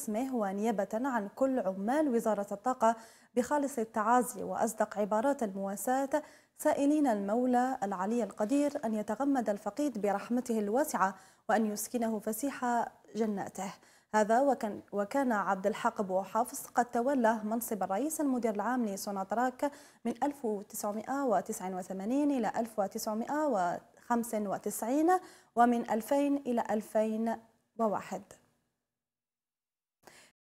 باسمه ونيابة عن كل عمال وزارة الطاقة بخالص التعازي وأصدق عبارات المواساة سائلين المولى العلي القدير أن يتغمد الفقيد برحمته الواسعة وأن يسكنه فسيح جناته هذا وكان, وكان عبد الحق بو حافظ قد تولى منصب الرئيس المدير العام لسوناطراك من 1989 إلى 1995 ومن 2000 إلى 2001